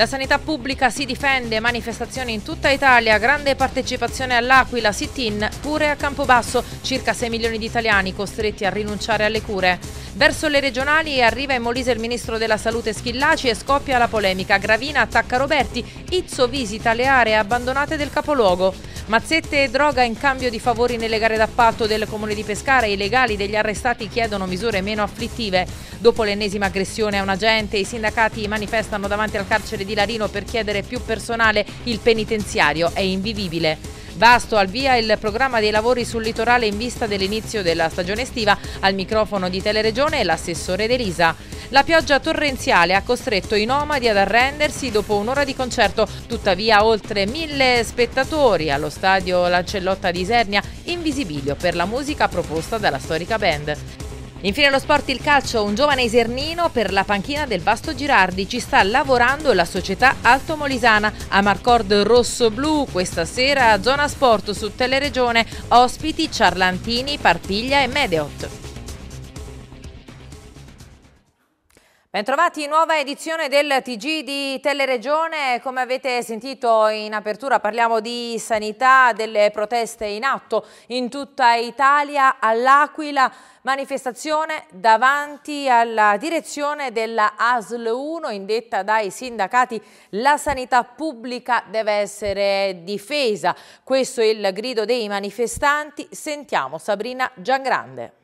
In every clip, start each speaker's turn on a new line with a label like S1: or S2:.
S1: La sanità pubblica si difende, manifestazioni in tutta Italia, grande partecipazione all'Aquila, sit-in, pure a Campobasso, circa 6 milioni di italiani costretti a rinunciare alle cure. Verso le regionali arriva in Molise il ministro della salute Schillaci e scoppia la polemica. Gravina attacca Roberti, Izzo visita le aree abbandonate del capoluogo. Mazzette e droga in cambio di favori nelle gare d'appalto del comune di Pescara. I legali degli arrestati chiedono misure meno afflittive. Dopo l'ennesima aggressione a un agente, i sindacati manifestano davanti al carcere di Larino per chiedere più personale. Il penitenziario è invivibile. Vasto al via il programma dei lavori sul litorale in vista dell'inizio della stagione estiva. Al microfono di Teleregione l'assessore Delisa. La pioggia torrenziale ha costretto i nomadi ad arrendersi dopo un'ora di concerto, tuttavia oltre mille spettatori allo stadio Lancellotta di Isernia in visibilio per la musica proposta dalla storica band. Infine lo sport il calcio, un giovane esernino per la panchina del Vasto Girardi. Ci sta lavorando la società Alto Molisana a Marcord Rosso Blu. Questa sera a Zona Sport su Teleregione, ospiti Ciarlantini, Parpiglia e Medeot. Bentrovati, nuova edizione del TG di Teleregione. Come avete sentito in apertura parliamo di sanità, delle proteste in atto in tutta Italia, all'Aquila, manifestazione davanti alla direzione della ASL 1 indetta dai sindacati la sanità pubblica deve essere difesa. Questo è il grido dei manifestanti. Sentiamo Sabrina Giangrande.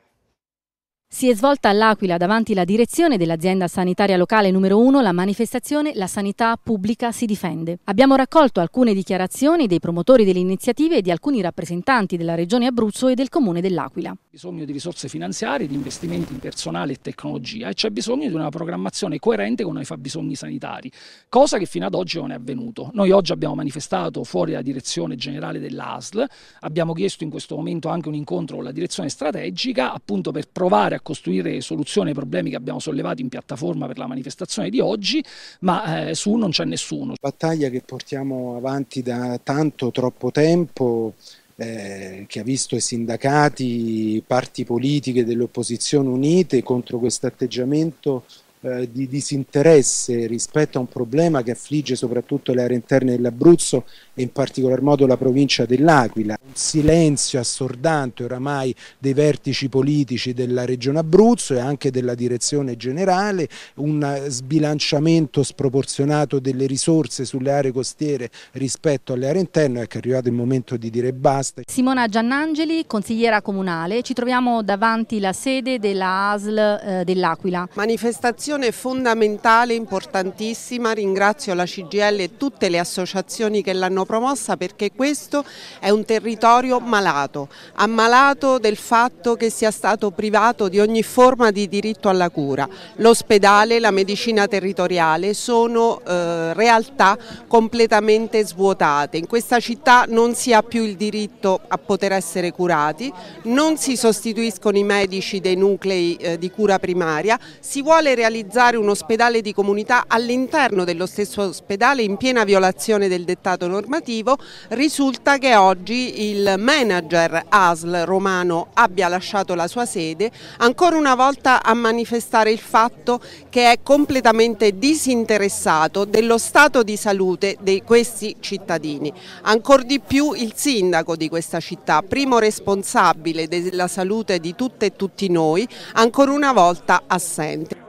S1: Si è svolta all'Aquila davanti alla direzione dell'azienda sanitaria locale numero 1 la manifestazione La sanità pubblica si difende. Abbiamo raccolto alcune dichiarazioni dei promotori delle iniziative e di alcuni rappresentanti della regione Abruzzo e del comune dell'Aquila. C'è bisogno di
S2: risorse finanziarie, di investimenti in personale e tecnologia e c'è bisogno di una programmazione coerente con i fabbisogni sanitari, cosa che fino ad oggi non è avvenuto. Noi oggi abbiamo manifestato fuori la direzione generale dell'ASL, abbiamo chiesto in questo momento anche un incontro con la direzione strategica appunto per provare a a costruire soluzioni ai problemi che abbiamo sollevato in piattaforma per la manifestazione di
S3: oggi, ma eh, su non c'è nessuno. Battaglia che portiamo avanti da tanto, troppo tempo, eh, che ha visto i sindacati, parti politiche dell'opposizione unite contro questo atteggiamento eh, di disinteresse rispetto a un problema che affligge soprattutto le aree interne dell'Abruzzo e in particolar modo la provincia dell'Aquila. Un silenzio assordante oramai dei vertici politici della regione Abruzzo e anche della direzione generale, un sbilanciamento sproporzionato delle risorse sulle aree costiere rispetto alle aree interne, ecco, è arrivato il momento di dire basta.
S4: Simona Giannangeli, consigliera comunale, ci troviamo davanti la sede della ASL eh, dell'Aquila. Manifestazione discussione fondamentale, importantissima, ringrazio la CGL e tutte le associazioni che l'hanno promossa perché questo è un territorio malato, ammalato del fatto che sia stato privato di ogni forma di diritto alla cura. L'ospedale, la medicina territoriale sono eh, realtà completamente svuotate, in questa città non si ha più il diritto a poter essere curati, non si sostituiscono i medici dei nuclei eh, di cura primaria, si vuole realizzare realizzare un ospedale di comunità all'interno dello stesso ospedale in piena violazione del dettato normativo, risulta che oggi il manager ASL romano abbia lasciato la sua sede, ancora una volta a manifestare il fatto che è completamente disinteressato dello stato di salute di questi cittadini. Ancora di più il sindaco di questa città, primo responsabile della salute di tutte e tutti noi, ancora una volta assente.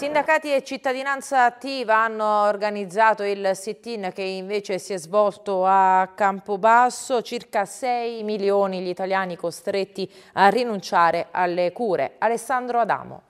S1: Sindacati e cittadinanza attiva hanno organizzato il sit-in che invece si è svolto a Campobasso, circa 6 milioni gli italiani costretti a rinunciare alle cure. Alessandro Adamo.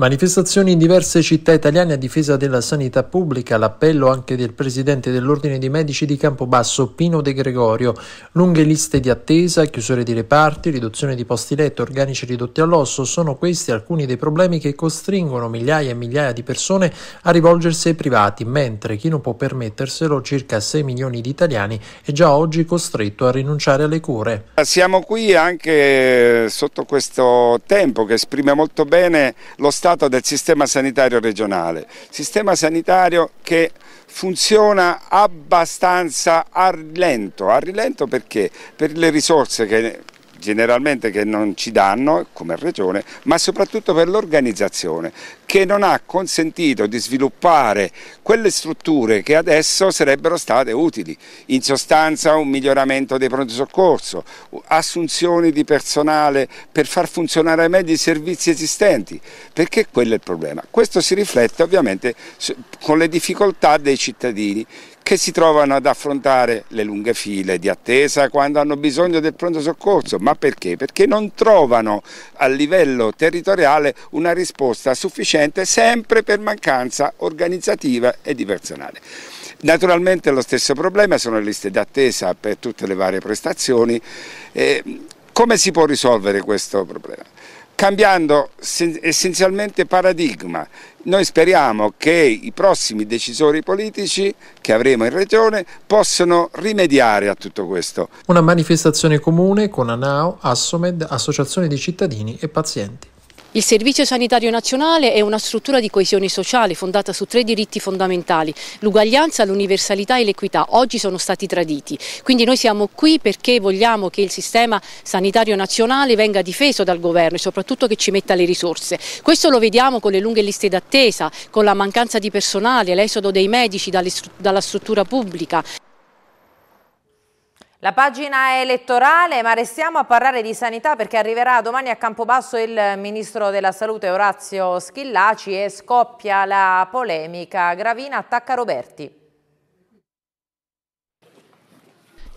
S5: Manifestazioni in diverse città italiane a difesa della sanità pubblica, l'appello anche del presidente dell'Ordine dei Medici di Campobasso Pino De Gregorio, lunghe liste di attesa, chiusure di reparti, riduzione di posti letto, organici ridotti all'osso, sono questi alcuni dei problemi che costringono migliaia e migliaia di persone a rivolgersi ai privati, mentre chi non può permetterselo, circa 6 milioni di italiani, è già oggi costretto a rinunciare alle cure.
S6: Siamo qui anche sotto questo tempo che esprime molto bene lo Stato stato del sistema sanitario regionale, sistema sanitario che funziona abbastanza a rilento, a rilento perché per le risorse che generalmente che non ci danno come regione, ma soprattutto per l'organizzazione che non ha consentito di sviluppare quelle strutture che adesso sarebbero state utili, in sostanza un miglioramento dei pronto soccorso, assunzioni di personale per far funzionare meglio i servizi esistenti, perché quello è il problema. Questo si riflette ovviamente con le difficoltà dei cittadini che si trovano ad affrontare le lunghe file di attesa quando hanno bisogno del pronto soccorso. Ma perché? Perché non trovano a livello territoriale una risposta sufficiente sempre per mancanza organizzativa e di personale. Naturalmente lo stesso problema sono le liste d'attesa per tutte le varie prestazioni. Eh, come si può risolvere questo problema? cambiando essenzialmente paradigma. Noi speriamo che i prossimi decisori politici che avremo in regione possano rimediare a tutto questo.
S5: Una manifestazione comune con ANAO, Assomed, Associazione di cittadini e pazienti.
S1: Il Servizio Sanitario Nazionale è una struttura di coesione sociale fondata su tre diritti fondamentali, l'uguaglianza, l'universalità e l'equità. Oggi sono stati traditi, quindi noi siamo qui perché vogliamo che il sistema sanitario nazionale venga difeso dal governo e soprattutto che ci metta le risorse. Questo lo vediamo con le lunghe liste d'attesa, con la mancanza di personale, l'esodo dei medici dalla struttura pubblica. La pagina è elettorale, ma restiamo a parlare di sanità perché arriverà domani a Campobasso il Ministro della Salute Orazio Schillaci e scoppia la polemica. Gravina attacca Roberti.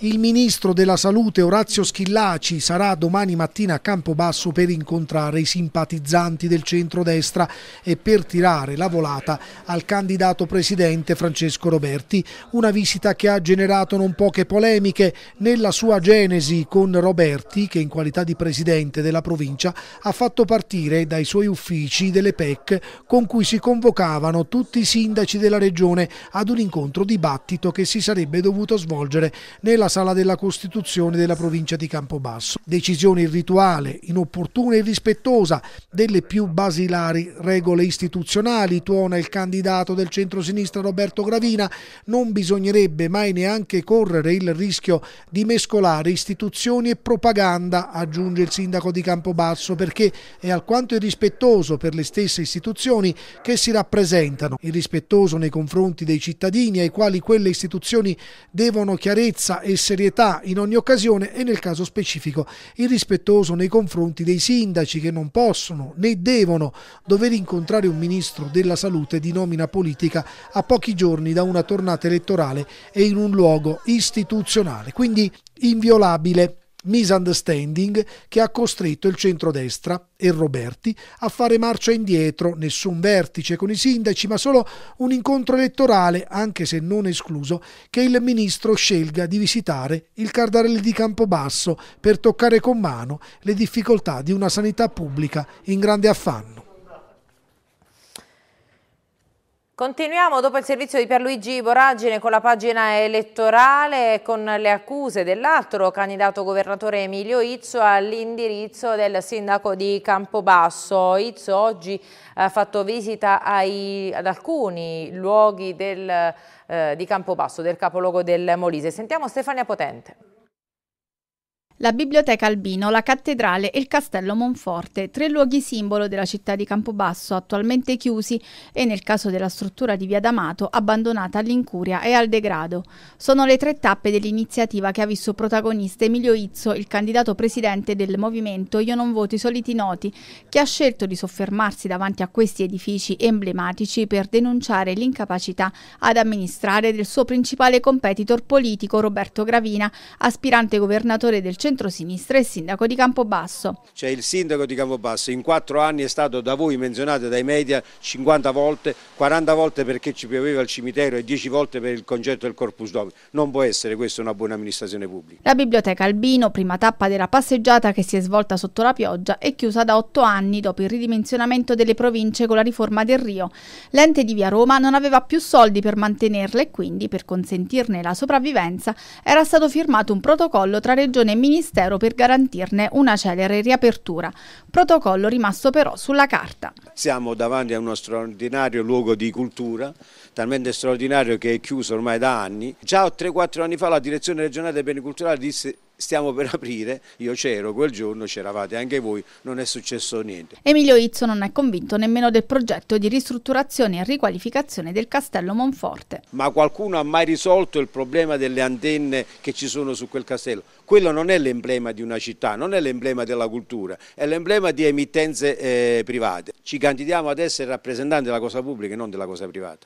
S2: Il ministro della Salute Orazio Schillaci sarà domani mattina a Campobasso per incontrare i simpatizzanti del centrodestra e per tirare la volata al candidato presidente Francesco Roberti. Una visita che ha generato non poche polemiche nella sua genesi con Roberti che in qualità di presidente della provincia ha fatto partire dai suoi uffici delle PEC con cui si convocavano tutti i sindaci della regione ad un incontro dibattito che si sarebbe dovuto svolgere nella Sala della Costituzione della provincia di Campobasso. Decisione irrituale, inopportuna e irrispettosa delle più basilari regole istituzionali, tuona il candidato del centrosinistra Roberto Gravina, non bisognerebbe mai neanche correre il rischio di mescolare istituzioni e propaganda, aggiunge il sindaco di Campobasso, perché è alquanto irrispettoso per le stesse istituzioni che si rappresentano, irrispettoso nei confronti dei cittadini ai quali quelle istituzioni devono chiarezza e serietà in ogni occasione e nel caso specifico irrispettoso nei confronti dei sindaci che non possono né devono dover incontrare un ministro della salute di nomina politica a pochi giorni da una tornata elettorale e in un luogo istituzionale, quindi inviolabile misunderstanding che ha costretto il centrodestra e Roberti a fare marcia indietro, nessun vertice con i sindaci, ma solo un incontro elettorale, anche se non escluso che il ministro scelga di visitare il Cardarelli di Campobasso per toccare con mano le difficoltà di una sanità pubblica in grande affanno.
S1: Continuiamo dopo il servizio di Pierluigi Boragine con la pagina elettorale e con le accuse dell'altro candidato governatore Emilio Izzo all'indirizzo del sindaco di Campobasso. Izzo oggi ha fatto visita ai, ad alcuni luoghi del, eh, di Campobasso, del capoluogo del Molise.
S7: Sentiamo Stefania Potente la Biblioteca Albino, la Cattedrale e il Castello Monforte, tre luoghi simbolo della città di Campobasso attualmente chiusi e nel caso della struttura di Via D'Amato abbandonata all'incuria e al degrado. Sono le tre tappe dell'iniziativa che ha visto protagonista Emilio Izzo, il candidato presidente del movimento Io non voto i soliti noti, che ha scelto di soffermarsi davanti a questi edifici emblematici per denunciare l'incapacità ad amministrare del suo principale competitor politico Roberto Gravina, aspirante governatore del centro centrosinistra e il sindaco di Campobasso.
S8: C'è il sindaco di Campobasso, in quattro anni è stato da voi menzionato dai media 50 volte, 40 volte perché ci pioveva il cimitero e 10 volte per il concetto del corpus domini. Non può essere questa una buona amministrazione pubblica.
S7: La biblioteca Albino, prima tappa della passeggiata che si è svolta sotto la pioggia, è chiusa da otto anni dopo il ridimensionamento delle province con la riforma del Rio. L'ente di Via Roma non aveva più soldi per mantenerla e quindi, per consentirne la sopravvivenza, era stato firmato un protocollo tra regione e ministro Ministero per garantirne una celere riapertura, protocollo rimasto però sulla carta.
S8: Siamo davanti a uno straordinario luogo di cultura, talmente straordinario che è chiuso ormai da anni. Già 3-4 anni fa la direzione regionale dei beni culturali disse stiamo per aprire, io c'ero quel giorno, c'eravate anche voi, non è successo niente.
S7: Emilio Izzo non è convinto nemmeno del progetto di ristrutturazione e riqualificazione del castello Monforte.
S8: Ma qualcuno ha mai risolto il problema delle antenne che ci sono su quel castello? Quello non è l'emblema di una città, non è l'emblema della cultura, è l'emblema di emittenze eh, private. Ci candidiamo ad essere rappresentanti della cosa pubblica e non della cosa privata.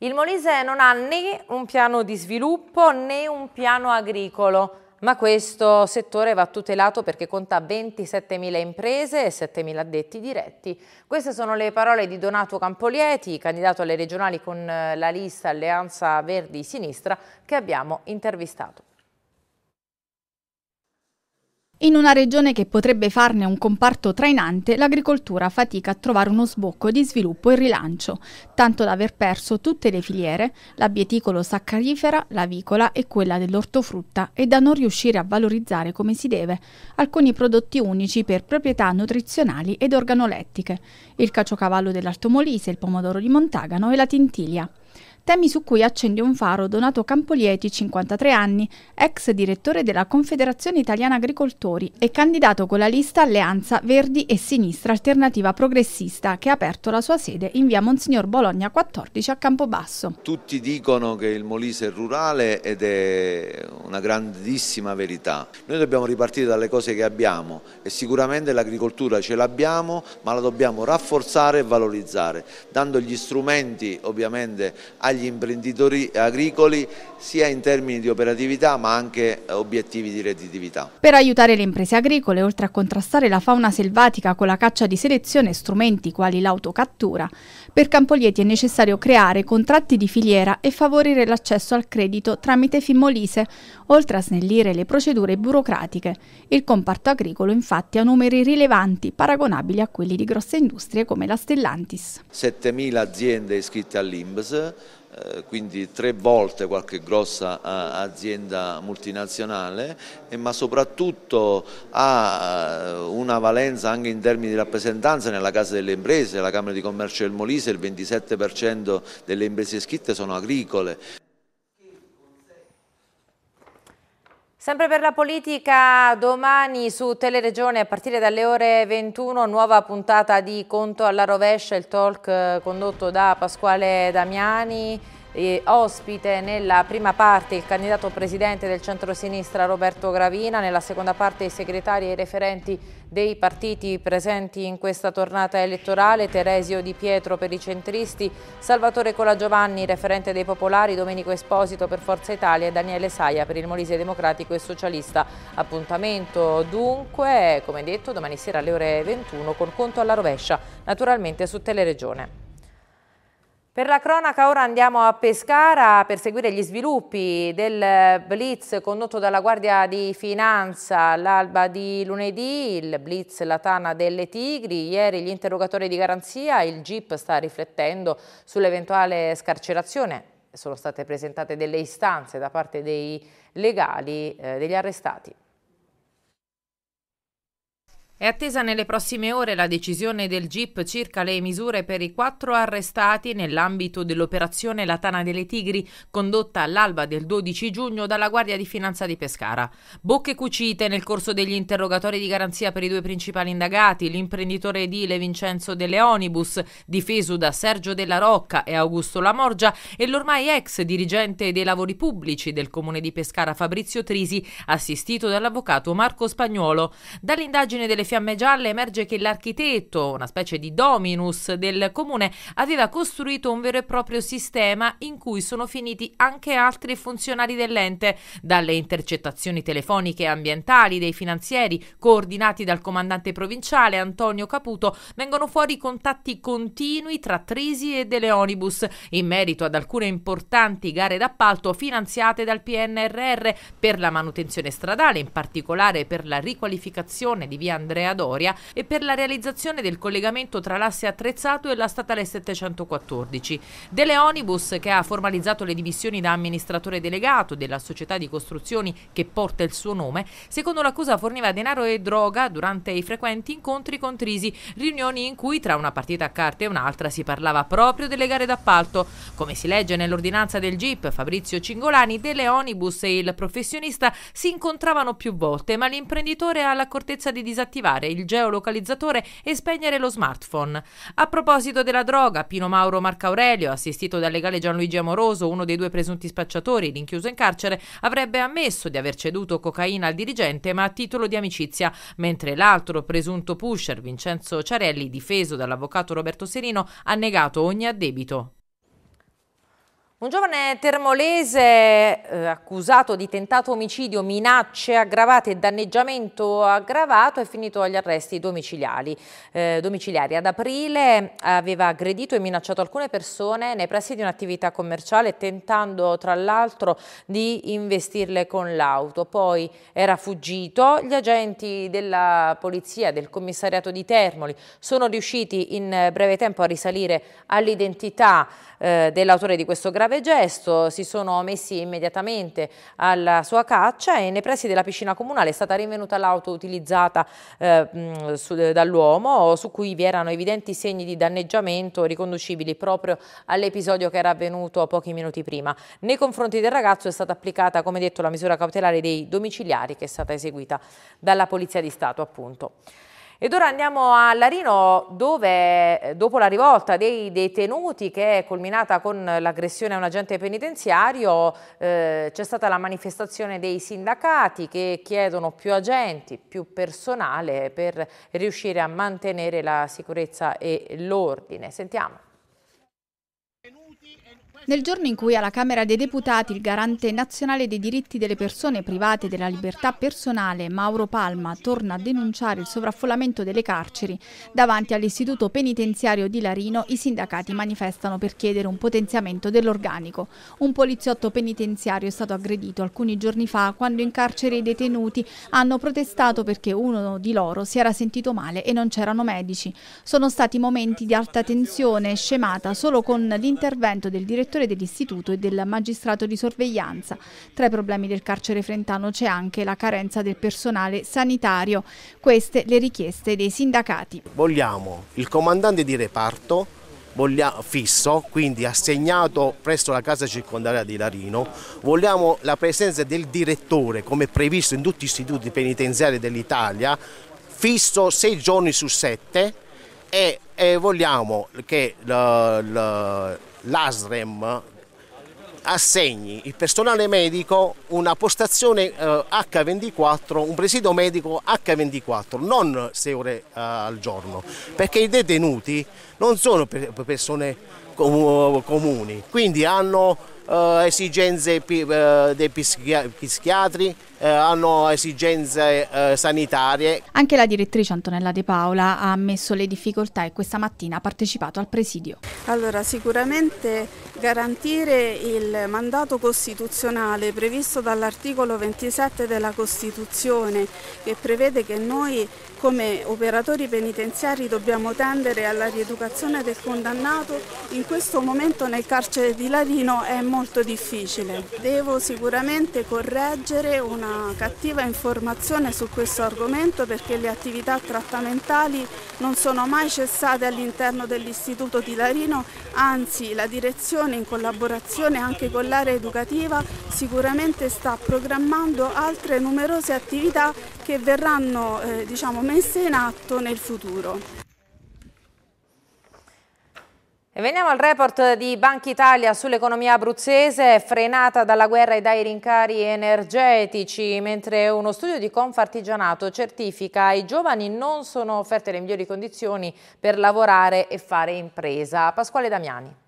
S1: Il Molise non ha né un piano di sviluppo né un piano agricolo, ma questo settore va tutelato perché conta 27.000 imprese e 7.000 addetti diretti. Queste sono le parole di Donato Campolieti, candidato alle regionali con eh, la lista Alleanza Verdi Sinistra, che abbiamo intervistato.
S7: In una regione che potrebbe farne un comparto trainante, l'agricoltura fatica a trovare uno sbocco di sviluppo e rilancio, tanto da aver perso tutte le filiere, la bieticolo-saccarifera, vicola e quella dell'ortofrutta, e da non riuscire a valorizzare come si deve alcuni prodotti unici per proprietà nutrizionali ed organolettiche, il caciocavallo dell'Altomolise, il pomodoro di Montagano e la tintiglia temi su cui accende un faro Donato Campolieti, 53 anni, ex direttore della Confederazione Italiana Agricoltori e candidato con la lista Alleanza Verdi e Sinistra Alternativa Progressista, che ha aperto la sua sede in via Monsignor Bologna 14 a Campobasso.
S9: Tutti dicono che il Molise è rurale ed è una grandissima verità. Noi dobbiamo ripartire dalle cose che abbiamo e sicuramente l'agricoltura ce l'abbiamo, ma la dobbiamo rafforzare e valorizzare, dando gli strumenti ovviamente agli agli imprenditori agricoli sia in termini di operatività ma anche obiettivi di redditività.
S7: Per aiutare le imprese agricole, oltre a contrastare la fauna selvatica con la caccia di selezione e strumenti quali l'autocattura, per Campolieti è necessario creare contratti di filiera e favorire l'accesso al credito tramite Fimmolise, oltre a snellire le procedure burocratiche. Il comparto agricolo infatti ha numeri rilevanti, paragonabili a quelli di grosse industrie come la Stellantis.
S9: 7.000 aziende iscritte all'Inbs, eh, quindi tre volte qualche grossa eh, azienda multinazionale, eh, ma soprattutto ha una valenza anche in termini di rappresentanza nella Casa delle Imprese, la Camera di Commercio del Molise, il 27% delle imprese iscritte sono agricole.
S1: Sempre per la politica, domani su Teleregione a partire dalle ore 21, nuova puntata di Conto alla rovescia, il talk eh, condotto da Pasquale Damiani ospite nella prima parte il candidato presidente del centro-sinistra Roberto Gravina, nella seconda parte i segretari e i referenti dei partiti presenti in questa tornata elettorale, Teresio Di Pietro per i centristi, Salvatore Colagiovanni, referente dei popolari, Domenico Esposito per Forza Italia e Daniele Saia per il Molise Democratico e Socialista. Appuntamento dunque, come detto, domani sera alle ore 21 col conto alla rovescia, naturalmente su Teleregione. Per la cronaca ora andiamo a Pescara per seguire gli sviluppi del blitz condotto dalla Guardia di Finanza l'alba di lunedì, il blitz La Tana delle Tigri, ieri gli interrogatori di garanzia, il GIP sta riflettendo sull'eventuale scarcerazione, sono state presentate delle istanze da parte dei legali eh, degli arrestati. È attesa nelle prossime ore la decisione del GIP circa le misure per i quattro arrestati nell'ambito dell'operazione La Tana delle Tigri, condotta all'alba del 12 giugno dalla Guardia di Finanza di Pescara. Bocche cucite nel corso degli interrogatori di garanzia per i due principali indagati, l'imprenditore edile Vincenzo De Leonibus, difeso da Sergio Della Rocca e Augusto Lamorgia, e l'ormai ex dirigente dei lavori pubblici del comune di Pescara Fabrizio Trisi, assistito dall'avvocato Marco Spagnuolo. Dall'indagine delle Fiamme Gialle emerge che l'architetto, una specie di dominus del comune, aveva costruito un vero e proprio sistema in cui sono finiti anche altri funzionari dell'ente, dalle intercettazioni telefoniche e ambientali dei finanzieri coordinati dal comandante provinciale Antonio Caputo, vengono fuori contatti continui tra Trisi e De Leonibus in merito ad alcune importanti gare d'appalto finanziate dal PNRR per la manutenzione stradale, in particolare per la riqualificazione di via Andrea Ivrea Doria e per la realizzazione del collegamento tra l'asse attrezzato e la statale 714. Delle Onibus, che ha formalizzato le dimissioni da amministratore delegato della società di costruzioni che porta il suo nome, secondo l'accusa forniva denaro e droga durante i frequenti incontri con Trisi, riunioni in cui tra una partita a carte e un'altra si parlava proprio delle gare d'appalto. Come si legge nell'ordinanza del GIP, Fabrizio Cingolani, Dele Onibus e il professionista si incontravano più volte, ma l'imprenditore ha l'accortezza di disattivare attivare il geolocalizzatore e spegnere lo smartphone. A proposito della droga, Pino Mauro Marcaurelio, assistito dal legale Gianluigi Amoroso, uno dei due presunti spacciatori rinchiuso in carcere, avrebbe ammesso di aver ceduto cocaina al dirigente ma a titolo di amicizia, mentre l'altro presunto pusher, Vincenzo Ciarelli, difeso dall'avvocato Roberto Serino, ha negato ogni addebito. Un giovane termolese eh, accusato di tentato omicidio, minacce aggravate e danneggiamento aggravato è finito agli arresti domiciliari. Eh, domiciliari. Ad aprile aveva aggredito e minacciato alcune persone nei pressi di un'attività commerciale tentando tra l'altro di investirle con l'auto. Poi era fuggito. Gli agenti della polizia, del commissariato di Termoli sono riusciti in breve tempo a risalire all'identità eh, dell'autore di questo grave grave gesto, si sono messi immediatamente alla sua caccia e nei pressi della piscina comunale è stata rinvenuta l'auto utilizzata eh, eh, dall'uomo su cui vi erano evidenti segni di danneggiamento riconducibili proprio all'episodio che era avvenuto pochi minuti prima. Nei confronti del ragazzo è stata applicata, come detto, la misura cautelare dei domiciliari che è stata eseguita dalla Polizia di Stato appunto. Ed ora andiamo a Larino dove eh, dopo la rivolta dei detenuti che è culminata con l'aggressione a un agente penitenziario eh, c'è stata la manifestazione dei sindacati che chiedono più agenti, più personale per riuscire a mantenere la sicurezza e l'ordine. Sentiamo.
S7: Nel giorno in cui alla Camera dei Deputati il garante nazionale dei diritti delle persone private della libertà personale, Mauro Palma, torna a denunciare il sovraffollamento delle carceri, davanti all'istituto penitenziario di Larino i sindacati manifestano per chiedere un potenziamento dell'organico. Un poliziotto penitenziario è stato aggredito alcuni giorni fa quando in carcere i detenuti hanno protestato perché uno di loro si era sentito male e non c'erano medici. Sono stati momenti di alta tensione scemata solo con l'intervento del direttore direttore dell'istituto e del magistrato di sorveglianza. Tra i problemi del carcere frentano c'è anche la carenza del personale sanitario. Queste le richieste dei sindacati.
S8: Vogliamo il comandante di reparto fisso, quindi assegnato presso la casa circondaria di Larino. Vogliamo la presenza del direttore, come previsto in tutti gli istituti penitenziari dell'Italia, fisso sei giorni su sette e, e vogliamo che la, l'ASREM assegni il personale medico una postazione eh, H24, un presidio medico H24, non 6 ore eh, al giorno, perché i detenuti non sono persone comuni, quindi hanno eh, esigenze dei psichiatri, eh, hanno esigenze eh, sanitarie.
S7: Anche la direttrice Antonella De Paola ha ammesso le difficoltà e questa mattina ha partecipato al presidio. Allora sicuramente garantire il mandato costituzionale previsto dall'articolo 27 della Costituzione che prevede che noi come operatori penitenziari dobbiamo tendere alla rieducazione del condannato, in questo momento nel carcere di Larino è molto difficile. Devo sicuramente correggere una cattiva informazione su questo argomento perché le attività trattamentali non sono mai cessate all'interno dell'Istituto di Larino, anzi la direzione in collaborazione anche con l'area educativa sicuramente sta programmando altre numerose attività che verranno eh, diciamo, messe in atto nel futuro. E veniamo
S1: al report di Banca Italia sull'economia abruzzese frenata dalla guerra e dai rincari energetici, mentre uno studio di Confartigianato certifica che i giovani non sono offerte le migliori condizioni per lavorare e fare impresa. Pasquale Damiani.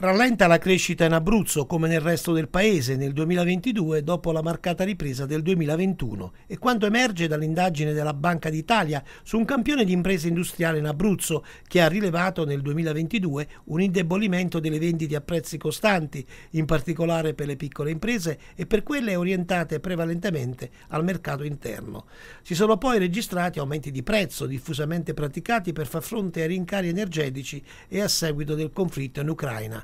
S9: Rallenta la crescita in Abruzzo come nel resto del paese nel 2022 dopo la marcata ripresa del 2021 e quanto emerge dall'indagine della Banca d'Italia su un campione di imprese industriali in Abruzzo che ha rilevato nel 2022 un indebolimento delle vendite a prezzi costanti, in particolare per le piccole imprese e per quelle orientate prevalentemente al mercato interno. Si sono poi registrati aumenti di prezzo diffusamente praticati per far fronte ai rincari energetici e a seguito del conflitto in Ucraina.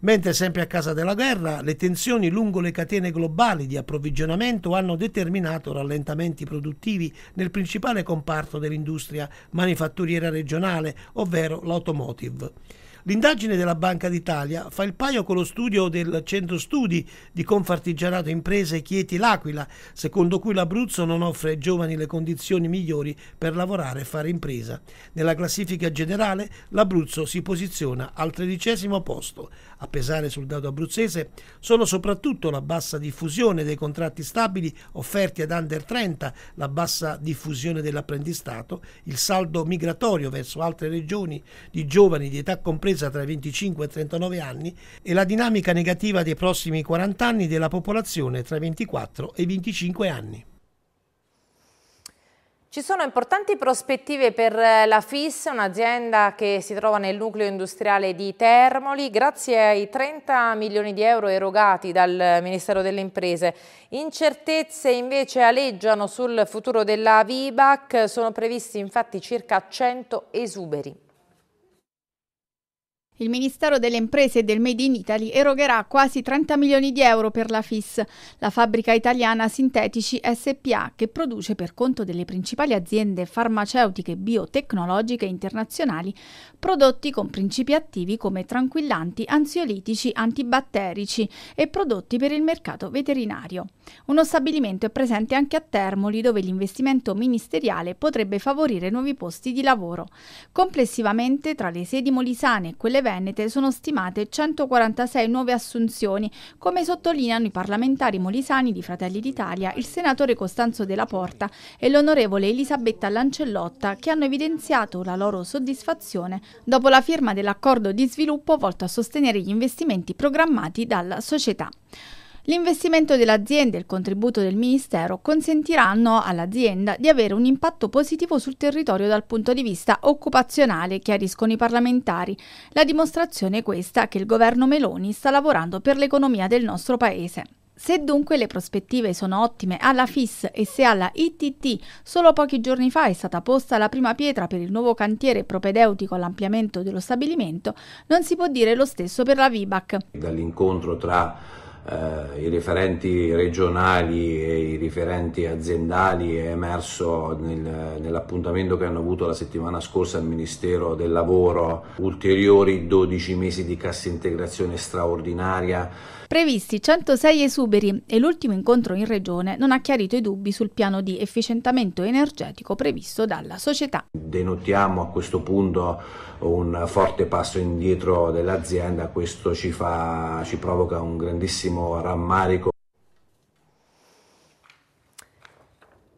S9: Mentre sempre a casa della guerra, le tensioni lungo le catene globali di approvvigionamento hanno determinato rallentamenti produttivi nel principale comparto dell'industria manifatturiera regionale, ovvero l'automotive. L'indagine della Banca d'Italia fa il paio con lo studio del Centro Studi di Confartigianato Imprese Chieti L'Aquila, secondo cui l'Abruzzo non offre ai giovani le condizioni migliori per lavorare e fare impresa. Nella classifica generale l'Abruzzo si posiziona al tredicesimo posto. A pesare sul dato abruzzese sono soprattutto la bassa diffusione dei contratti stabili offerti ad under 30, la bassa diffusione dell'apprendistato, il saldo migratorio verso altre regioni di giovani di età compresa compresa tra i 25 e i 39 anni e la dinamica negativa dei prossimi 40 anni della popolazione tra i 24 e i 25 anni.
S1: Ci sono importanti prospettive per eh, la FIS, un'azienda che si trova nel nucleo industriale di Termoli, grazie ai 30 milioni di euro erogati dal Ministero delle Imprese. Incertezze invece aleggiano sul futuro della VIBAC, sono previsti infatti circa 100 esuberi.
S7: Il Ministero delle Imprese e del Made in Italy erogherà quasi 30 milioni di euro per la FIS, la fabbrica italiana Sintetici SPA, che produce per conto delle principali aziende farmaceutiche e biotecnologiche internazionali prodotti con principi attivi come tranquillanti, ansiolitici, antibatterici e prodotti per il mercato veterinario. Uno stabilimento è presente anche a Termoli, dove l'investimento ministeriale potrebbe favorire nuovi posti di lavoro. Complessivamente, tra le sedi molisane e quelle venete sono stimate 146 nuove assunzioni, come sottolineano i parlamentari molisani di Fratelli d'Italia, il senatore Costanzo Della Porta e l'onorevole Elisabetta Lancellotta, che hanno evidenziato la loro soddisfazione dopo la firma dell'accordo di sviluppo volto a sostenere gli investimenti programmati dalla società. L'investimento dell'azienda e il contributo del Ministero consentiranno all'azienda di avere un impatto positivo sul territorio dal punto di vista occupazionale, chiariscono i parlamentari. La dimostrazione è questa che il governo Meloni sta lavorando per l'economia del nostro Paese. Se dunque le prospettive sono ottime alla FIS e se alla ITT solo pochi giorni fa è stata posta la prima pietra per il nuovo cantiere propedeutico all'ampliamento dello stabilimento, non si può dire lo stesso per la VIBAC.
S10: Dall'incontro tra eh, i referenti regionali e i referenti aziendali è emerso nel, nell'appuntamento che hanno avuto la settimana scorsa al Ministero del Lavoro ulteriori 12 mesi di cassa integrazione straordinaria
S7: Previsti 106 esuberi e l'ultimo incontro in regione non ha chiarito i dubbi sul piano di efficientamento energetico previsto dalla società.
S10: Denotiamo a questo punto un forte passo indietro dell'azienda, questo ci, fa, ci provoca un grandissimo rammarico.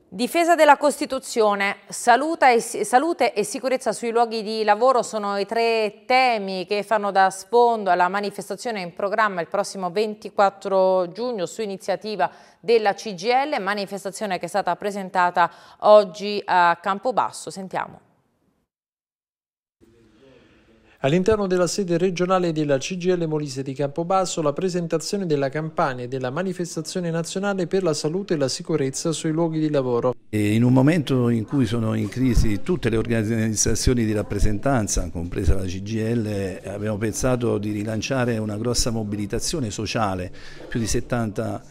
S1: Difesa della Costituzione, salute e sicurezza sui luoghi di lavoro sono i tre temi che fanno da sfondo alla manifestazione in programma il prossimo 24 giugno su iniziativa della CGL, manifestazione che è stata presentata oggi a Campobasso. Sentiamo.
S5: All'interno della sede regionale della CGL Molise di Campobasso la presentazione della campagna e della manifestazione nazionale per la salute e la sicurezza sui luoghi di lavoro.
S10: E in un momento in cui sono in crisi tutte le organizzazioni di rappresentanza, compresa la CGL, abbiamo pensato di rilanciare una grossa mobilitazione sociale, più di 70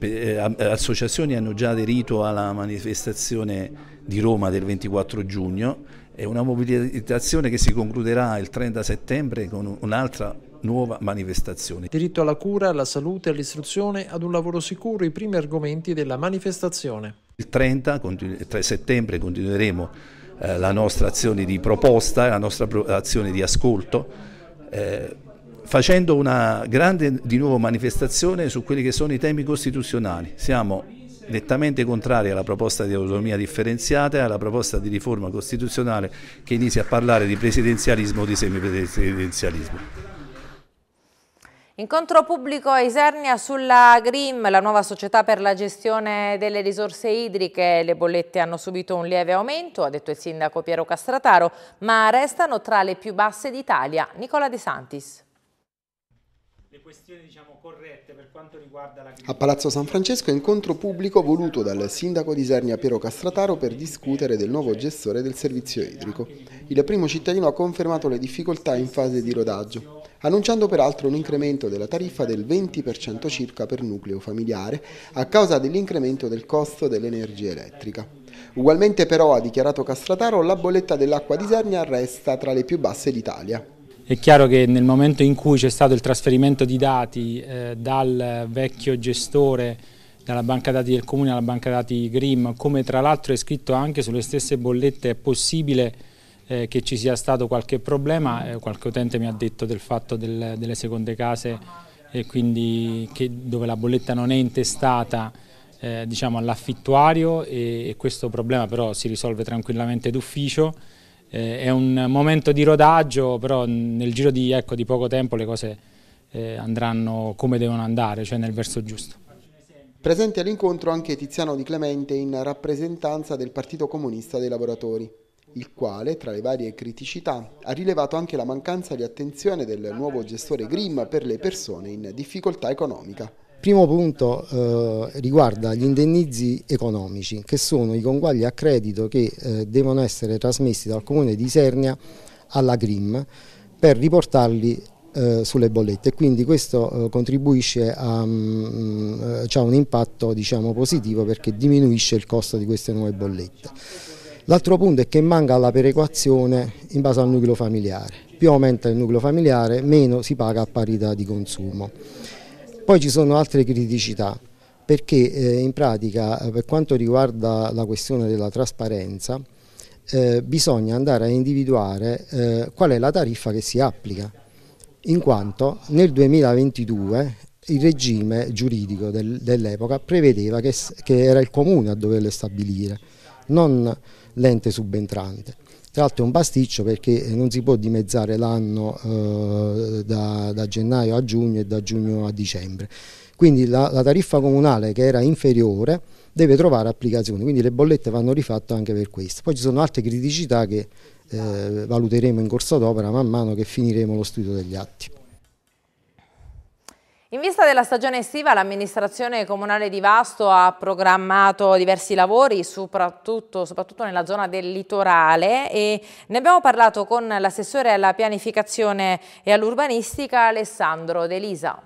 S10: eh, associazioni hanno già aderito alla manifestazione di Roma del 24 giugno è una mobilitazione che si concluderà il 30 settembre con un'altra nuova
S5: manifestazione. Diritto alla cura, alla salute, all'istruzione, ad un lavoro sicuro, i primi argomenti della manifestazione.
S10: Il 30 il 3 settembre continueremo eh, la nostra azione di proposta, la nostra azione di ascolto, eh, facendo una grande di nuovo manifestazione su quelli che sono i temi costituzionali. Siamo nettamente contraria alla proposta di autonomia differenziata e alla proposta di riforma costituzionale che inizia a parlare di presidenzialismo o di semipresidenzialismo.
S1: Incontro pubblico a Isernia sulla Grim, la nuova società per la gestione delle risorse idriche. Le bollette hanno subito un lieve aumento, ha detto il sindaco Piero Castrataro, ma restano tra le più basse d'Italia. Nicola De Santis. Le questioni
S3: diciamo corrette a Palazzo San Francesco incontro pubblico voluto dal sindaco di Sernia Piero Castrataro per discutere del nuovo gestore del servizio idrico. Il primo cittadino ha confermato le difficoltà in fase di rodaggio, annunciando peraltro un incremento della tariffa del 20% circa per nucleo familiare a causa dell'incremento del costo dell'energia elettrica. Ugualmente però, ha dichiarato Castrataro, la bolletta dell'acqua di Sernia resta tra le più basse d'Italia.
S11: È chiaro che nel momento in cui c'è stato il trasferimento di dati eh, dal vecchio gestore dalla banca dati del comune alla banca dati Grimm, come tra l'altro è scritto anche sulle stesse bollette, è possibile eh, che ci sia stato qualche problema, eh, qualche utente mi ha detto del fatto del, delle seconde case e quindi che, dove la bolletta non è intestata eh, diciamo all'affittuario e, e questo problema però si risolve tranquillamente d'ufficio eh, è un momento di rodaggio, però nel giro di, ecco, di poco tempo le cose eh, andranno come devono andare, cioè nel verso giusto.
S3: Presente all'incontro anche Tiziano Di Clemente in rappresentanza del Partito Comunista dei Lavoratori, il quale, tra le varie criticità, ha rilevato anche la mancanza di attenzione del nuovo gestore Grimm per le persone in difficoltà economica
S11: primo punto eh, riguarda gli indennizi economici, che sono i conguagli a credito che eh, devono essere trasmessi dal comune di Isernia alla Grim per riportarli eh, sulle bollette e quindi questo eh, contribuisce a, um, mm, eh, ha un impatto diciamo, positivo perché diminuisce il costo di queste nuove bollette. L'altro punto è che manca la perequazione in base al nucleo familiare, più aumenta il nucleo familiare meno si paga a parità di consumo. Poi ci sono altre criticità perché eh, in pratica eh, per quanto riguarda la questione della trasparenza eh, bisogna andare a individuare eh, qual è la tariffa che si applica, in quanto nel 2022 il regime giuridico del, dell'epoca prevedeva che, che, era il comune a doverle stabilire, non l'ente subentrante. Tra l'altro è un pasticcio perché eh, non si può dimezzare l'anno eh, da, da gennaio a giugno e da giugno a dicembre quindi la, la, tariffa comunale che era inferiore deve trovare applicazione, quindi le bollette vanno rifatte anche per questo. Poi ci sono altre criticità che eh, valuteremo in corso d'opera man mano che finiremo lo studio degli atti.
S1: In vista della stagione estiva l'amministrazione comunale di Vasto ha programmato diversi lavori soprattutto, soprattutto, nella zona del litorale e ne abbiamo parlato con l'assessore alla pianificazione e all'urbanistica Alessandro De Lisa.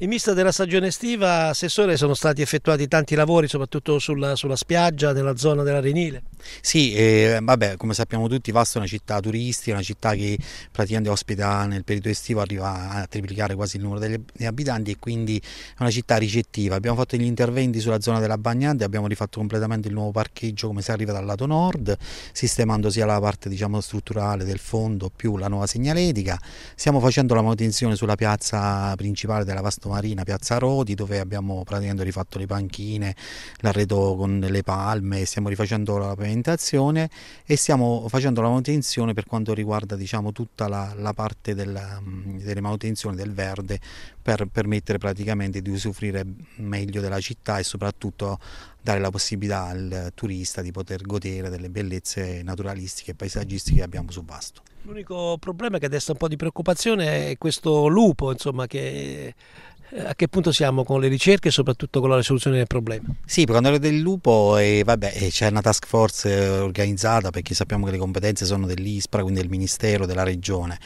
S9: In vista della stagione estiva, Assessore, sono stati effettuati tanti lavori, soprattutto sulla, sulla spiaggia, nella zona dell'Arenile.
S12: Sì, eh, vabbè, come sappiamo tutti, Vasto è una città turistica, una città che praticamente ospita nel periodo estivo, arriva a triplicare quasi il numero degli abitanti e quindi è una città ricettiva. Abbiamo fatto gli interventi sulla zona della Bagnante, abbiamo rifatto completamente il nuovo parcheggio come si arriva dal lato nord, sistemando sia la parte diciamo, strutturale del fondo più la nuova segnaletica. Stiamo facendo la manutenzione sulla piazza principale della Vasto Porto Marina, Piazza Rodi, dove abbiamo praticamente rifatto le panchine, l'arredo con le palme, stiamo rifacendo la pavimentazione e stiamo facendo la manutenzione per quanto riguarda diciamo, tutta la, la parte della, mm, delle manutenzioni del verde per permettere praticamente di usufruire meglio della città e soprattutto dare la possibilità al turista di poter godere delle bellezze naturalistiche e paesaggistiche che abbiamo su Vasto.
S9: L'unico problema che adesso è un po' di preoccupazione è questo lupo, insomma, che eh, a che punto siamo con le ricerche e soprattutto con la risoluzione del problema?
S12: Sì, per andare del lupo eh, vabbè, c'è una task force eh, organizzata perché sappiamo che le competenze sono dell'ISPRA, quindi del Ministero, della Regione.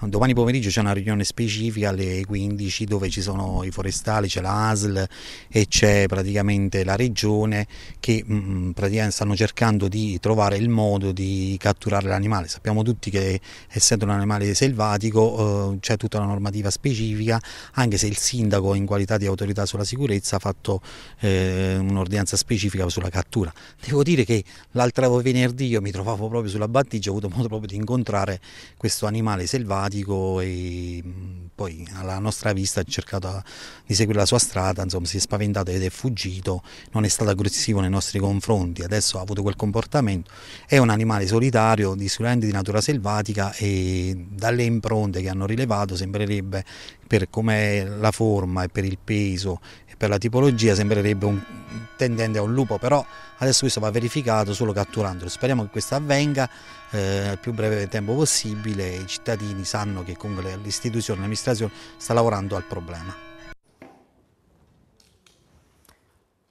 S12: Domani pomeriggio c'è una riunione specifica alle 15 dove ci sono i forestali, c'è l'ASL e c'è praticamente la Regione che mh, mm, mm, praticamente stanno cercando di trovare il modo di catturare l'animale. Sappiamo tutti che essendo un animale selvatico eh, c'è tutta una normativa specifica, anche se il sindaco sindaco in qualità di autorità sulla sicurezza ha fatto eh, un'ordinanza specifica sulla cattura. Devo dire che l'altro venerdì io mi trovavo proprio sulla battigia, ho avuto modo proprio di incontrare questo animale selvatico e poi alla nostra vista ha cercato di seguire la sua strada, insomma si è spaventato ed è fuggito, non è stato aggressivo nei nostri confronti, adesso ha avuto quel comportamento, è un animale solitario, di sicuramente di natura selvatica e dalle impronte che hanno rilevato sembrerebbe per come la forma e per il peso e per la tipologia sembrerebbe un, tendente a un lupo, però adesso questo va verificato solo catturandolo, speriamo che questo avvenga eh, più breve tempo possibile, i cittadini sanno che comunque l'istituzione, l'amministrazione sta lavorando al problema.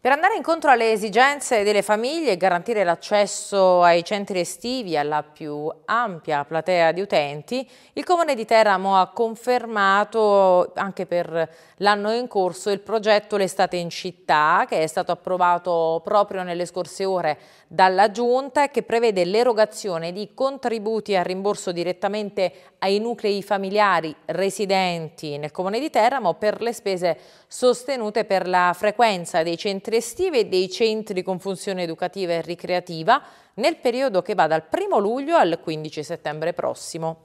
S1: Per andare incontro alle esigenze delle famiglie e garantire l'accesso ai centri estivi alla più ampia platea di utenti, il Comune di Teramo ha confermato anche per l'anno in corso il progetto L'estate in città che è stato approvato proprio nelle scorse ore dalla Giunta e che prevede l'erogazione di contributi a rimborso direttamente ai nuclei familiari residenti nel Comune di Teramo per le spese sostenute per la frequenza dei centri estivi e dei centri con funzione educativa e ricreativa nel periodo che va dal 1 luglio al 15 settembre prossimo.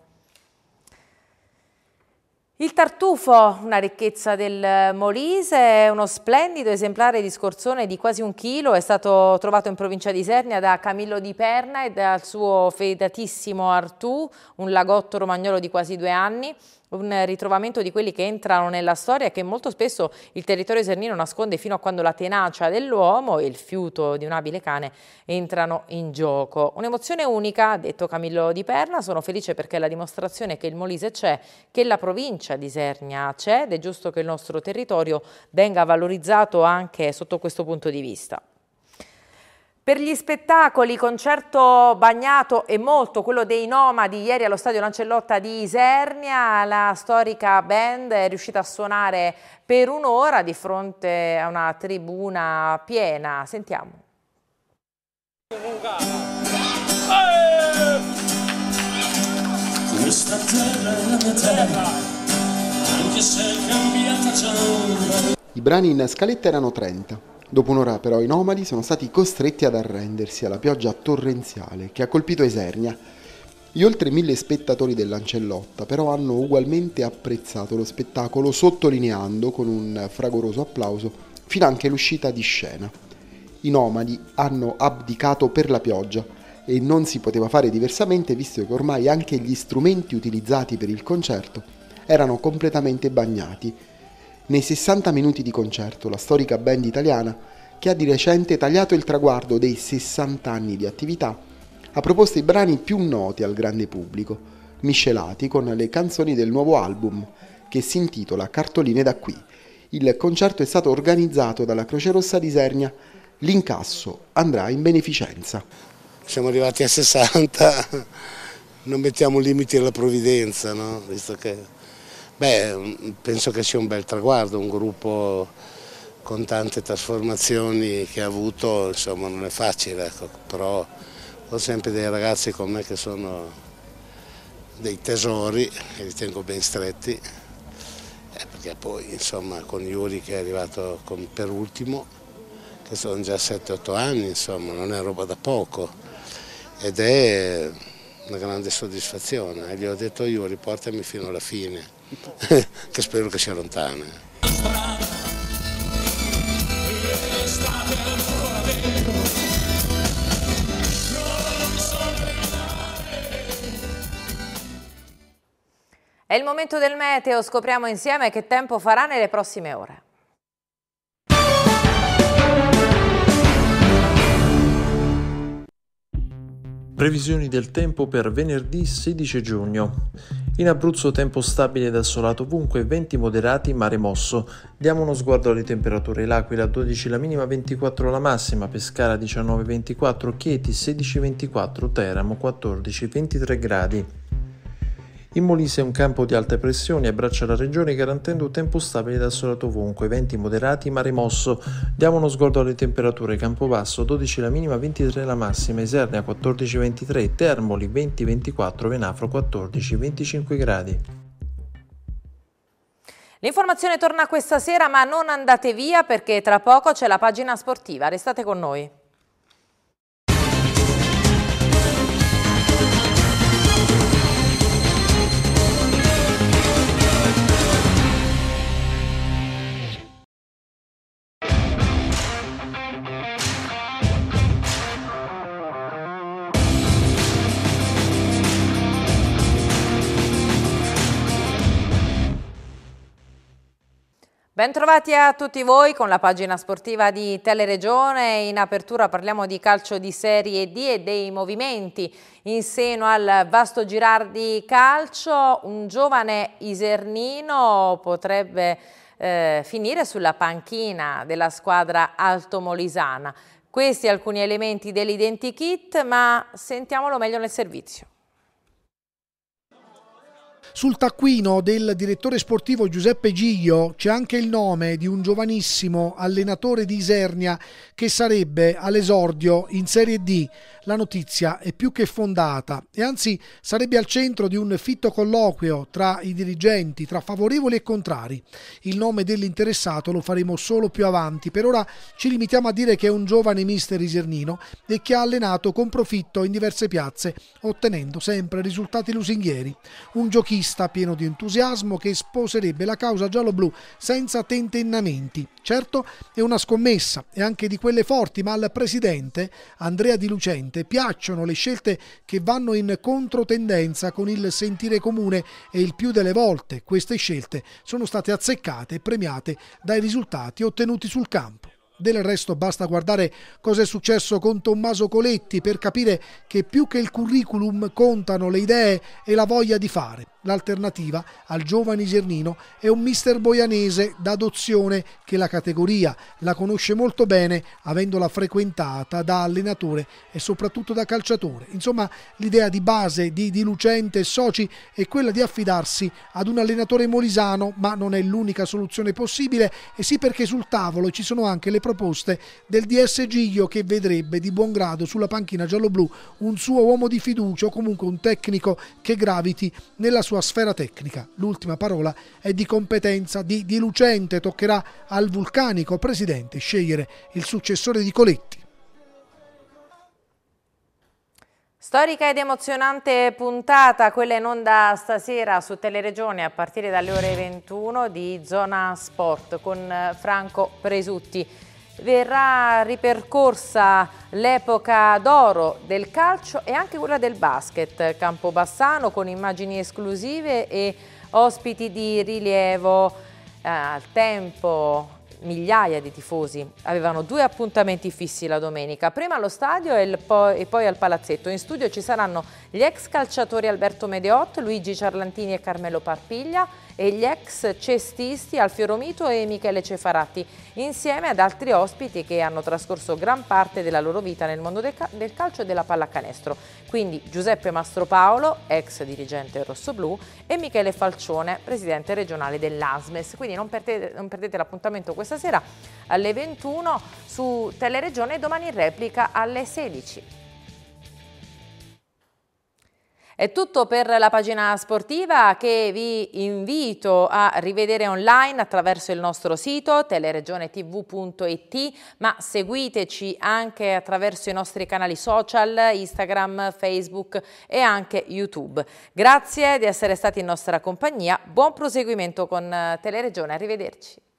S1: Il tartufo, una ricchezza del Molise, uno splendido esemplare di scorzone di quasi un chilo, è stato trovato in provincia di Sernia da Camillo di Perna e dal suo fedatissimo Artù, un lagotto romagnolo di quasi due anni, un ritrovamento di quelli che entrano nella storia e che molto spesso il territorio esernino nasconde fino a quando la tenacia dell'uomo e il fiuto di un abile cane entrano in gioco. Un'emozione unica, ha detto Camillo Di Perna, sono felice perché è la dimostrazione che il Molise c'è, che la provincia di Isernia c'è ed è giusto che il nostro territorio venga valorizzato anche sotto questo punto di vista. Per gli spettacoli, concerto bagnato e molto, quello dei Nomadi ieri allo stadio Lancellotta di Isernia, la storica band è riuscita a suonare per un'ora di fronte a una tribuna piena. Sentiamo.
S3: I brani in scaletta erano 30. Dopo un'ora però i nomadi sono stati costretti ad arrendersi alla pioggia torrenziale che ha colpito Esernia. Gli oltre mille spettatori dell'Ancellotta però hanno ugualmente apprezzato lo spettacolo sottolineando con un fragoroso applauso anche l'uscita di scena. I nomadi hanno abdicato per la pioggia e non si poteva fare diversamente visto che ormai anche gli strumenti utilizzati per il concerto erano completamente bagnati nei 60 minuti di concerto, la storica band italiana, che ha di recente tagliato il traguardo dei 60 anni di attività, ha proposto i brani più noti al grande pubblico, miscelati con le canzoni del nuovo album, che si intitola Cartoline da qui. Il concerto è stato organizzato dalla Croce Rossa di Sernia, l'incasso andrà in beneficenza. Siamo arrivati a 60,
S9: non mettiamo limiti alla provvidenza, no?
S3: visto che
S9: Beh, mm, penso che sia un bel traguardo, un gruppo con tante trasformazioni che ha avuto, insomma non è facile, ecco, però ho sempre dei ragazzi con me che sono dei tesori, li tengo ben stretti, eh, perché poi insomma con Iuri che è arrivato con, per ultimo, che sono già 7-8 anni, insomma non è roba da poco ed è una grande soddisfazione, eh. gli ho detto Iuri portami fino alla fine che spero che si allontana.
S1: È il momento del meteo, scopriamo insieme che tempo farà nelle prossime ore.
S5: Previsioni del tempo per venerdì 16 giugno. In Abruzzo tempo stabile ed assolato ovunque, venti moderati, mare mosso. Diamo uno sguardo alle temperature. L'Aquila 12 la minima, 24 la massima, Pescara 19-24, Chieti 16-24, Teramo 14-23 gradi. In Molise è un campo di alte pressioni abbraccia la regione garantendo un tempo stabile da solato ovunque, venti moderati, mare mosso. Diamo uno sguardo alle temperature, campo basso 12 la minima, 23 la massima, Isernia 14-23, Termoli 20-24, Venafro 14-25 gradi.
S1: L'informazione torna questa sera ma non andate via perché tra poco c'è la pagina sportiva, restate con noi. Bentrovati a tutti voi con la pagina sportiva di Teleregione. In apertura parliamo di calcio di Serie D e dei movimenti in seno al vasto girar di calcio. Un giovane isernino potrebbe eh, finire sulla panchina della squadra altomolisana. Questi alcuni elementi dell'identikit, ma sentiamolo meglio nel servizio.
S2: Sul taccuino del direttore sportivo Giuseppe Giglio c'è anche il nome di un giovanissimo allenatore di Isernia che sarebbe all'esordio in Serie D la notizia è più che fondata e anzi sarebbe al centro di un fitto colloquio tra i dirigenti, tra favorevoli e contrari. Il nome dell'interessato lo faremo solo più avanti. Per ora ci limitiamo a dire che è un giovane mister isernino e che ha allenato con profitto in diverse piazze, ottenendo sempre risultati lusinghieri. Un giochista pieno di entusiasmo che sposerebbe la causa giallo-blu senza tentennamenti. Certo, è una scommessa e anche di quelle forti, ma al presidente Andrea Di Lucenti costante. Piacciono le scelte che vanno in controtendenza con il sentire comune e il più delle volte queste scelte sono state azzeccate e premiate dai risultati ottenuti sul campo. Del resto basta guardare cosa è successo con Tommaso Coletti per capire che più che il curriculum contano le idee e la voglia di fare. L'alternativa al giovane Gernino è un mister boianese d'adozione che la categoria la conosce molto bene avendola frequentata da allenatore e soprattutto da calciatore. Insomma l'idea di base di Di Lucente e soci è quella di affidarsi ad un allenatore molisano ma non è l'unica soluzione possibile e sì perché sul tavolo ci sono anche le proposte del DS Giglio che vedrebbe di buon grado sulla panchina gialloblu un suo uomo di fiducia o comunque un tecnico che graviti nella sua sua sfera tecnica. L'ultima parola è di competenza di Di Lucente, toccherà al vulcanico presidente scegliere il successore di Coletti.
S1: Storica ed emozionante puntata, quella in onda stasera su Teleregione a partire dalle ore 21 di Zona Sport con Franco Presutti verrà ripercorsa l'epoca d'oro del calcio e anche quella del basket Campobassano con immagini esclusive e ospiti di rilievo eh, al tempo migliaia di tifosi avevano due appuntamenti fissi la domenica, prima allo stadio e poi, e, poi al palazzetto. In studio ci saranno gli ex calciatori Alberto Medeot, Luigi Ciarlantini e Carmelo Parpiglia, e gli ex cestisti Alfio Romito e Michele Cefaratti, insieme ad altri ospiti che hanno trascorso gran parte della loro vita nel mondo del calcio e della pallacanestro, quindi Giuseppe Mastropaolo, ex dirigente rossoblù, e Michele Falcione, presidente regionale dell'ASMES. Quindi non perdete, perdete l'appuntamento questa sera alle 21 su Teleregione e domani in replica alle 16. È tutto per la pagina sportiva che vi invito a rivedere online attraverso il nostro sito teleregionetv.it ma seguiteci anche attraverso i nostri canali social Instagram, Facebook e anche YouTube. Grazie di essere stati in nostra compagnia, buon proseguimento con Teleregione, arrivederci.